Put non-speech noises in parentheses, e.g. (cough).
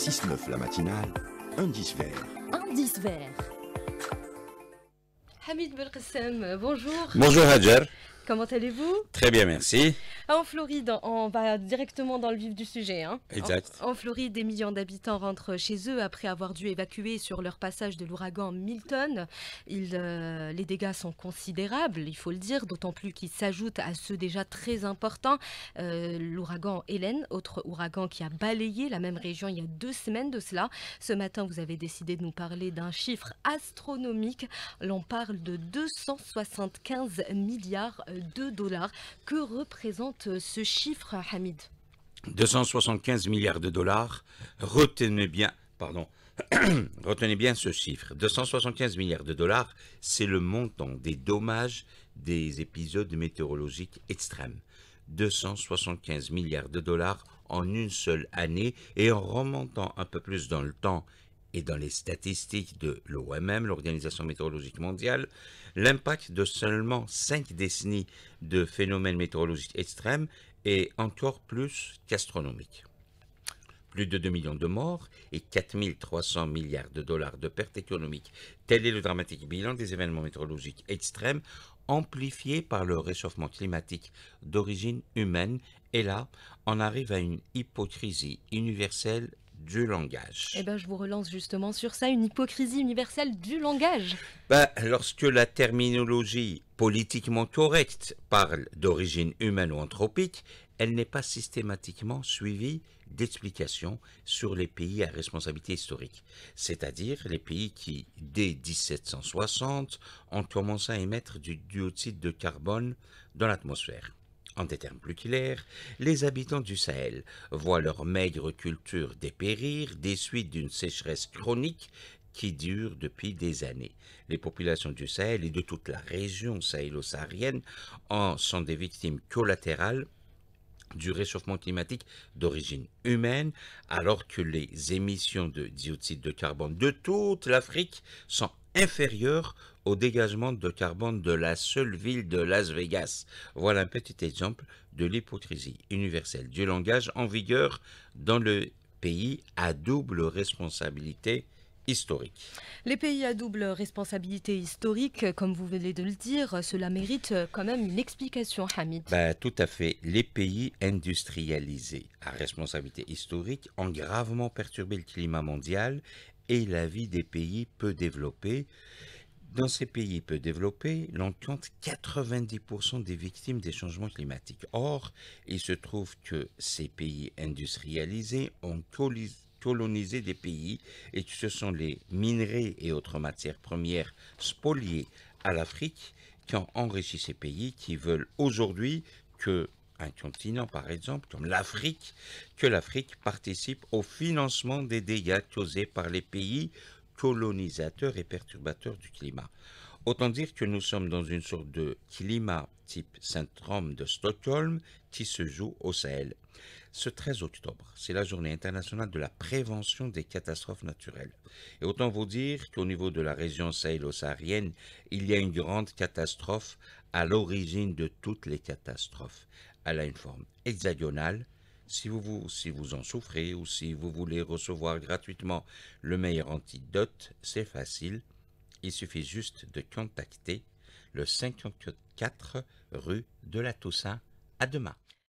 6-9 la matinale, indice vert. Indice vert. Hamid Belkacem, bonjour. Bonjour Hajar. Comment allez-vous Très bien, merci. En Floride, on va directement dans le vif du sujet. Hein. Exact. En, Floride, des millions d'habitants rentrent chez eux après avoir dû évacuer sur leur passage de l'ouragan Milton. Euh, les dégâts sont considérables, il faut le dire, d'autant plus qu'ils s'ajoutent à ceux déjà très importants. Euh, l'ouragan Hélène, autre ouragan qui a balayé la même région il y a deux semaines de cela. Ce matin, vous avez décidé de nous parler d'un chiffre astronomique. L'on parle de 275 milliards de dollars. Que représente ce chiffre, Hamid 275 milliards de dollars. Retenez bien, pardon, (clears throat) retenez bien ce chiffre. 275 milliards de dollars, c'est le montant des dommages des épisodes météorologiques extrêmes. 275 milliards de dollars en une seule année et en remontant un peu plus dans le temps et dans les statistiques de l'OMM, l'Organisation météorologique mondiale, l'impact de seulement cinq décennies de phénomènes météorologiques extrêmes est encore plus qu'astronomique. Plus de 2 millions de morts et 4 300 milliards de dollars de pertes économiques. Tel est le dramatique bilan des événements météorologiques extrêmes amplifiés par le réchauffement climatique d'origine humaine. Et là, on arrive à une hypocrisie universelle du langage. Eh bien, je vous relance justement sur ça, une hypocrisie universelle du langage. Ben, lorsque la terminologie politiquement correcte parle d'origine humaine ou anthropique, elle n'est pas systématiquement suivie d'explications sur les pays à responsabilité historique, c'est-à-dire les pays qui, dès 1760, ont commencé à émettre du dioxyde de carbone dans l'atmosphère. En des termes plus clairs, les habitants du Sahel voient leur maigre culture dépérir des suites d'une sécheresse chronique qui dure depuis des années. Les populations du Sahel et de toute la région sahélo-saharienne en sont des victimes collatérales du réchauffement climatique d'origine humaine, alors que les émissions de dioxyde de carbone de toute l'Afrique sont inférieur au dégagement de carbone de la seule ville de Las Vegas. Voilà un petit exemple de l'hypocrisie universelle du langage en vigueur dans le pays à double responsabilité historique. Les pays à double responsabilité historique, comme vous venez de le dire, cela mérite quand même une explication, Hamid. Bah, tout à fait. Les pays industrialisés à responsabilité historique ont gravement perturbé le climat mondial et la vie des pays peu développés. Dans ces pays peu développés, l'on compte 90% des victimes des changements climatiques. Or, il se trouve que ces pays industrialisés ont colonisé des pays et que ce sont les minerais et autres matières premières spoliées à l'Afrique qui ont enrichi ces pays qui veulent aujourd'hui que un continent, par exemple, comme l'Afrique, que l'Afrique participe au financement des dégâts causés par les pays colonisateurs et perturbateurs du climat. Autant dire que nous sommes dans une sorte de climat type syndrome de Stockholm qui se joue au Sahel. Ce 13 octobre, c'est la journée internationale de la prévention des catastrophes naturelles. Et autant vous dire qu'au niveau de la région sahélo-saharienne, il y a une grande catastrophe à l'origine de toutes les catastrophes elle a une forme hexagonale. Si vous, vous, si vous en souffrez ou si vous voulez recevoir gratuitement le meilleur antidote, c'est facile. Il suffit juste de contacter le 54 rue de la Toussaint. À demain.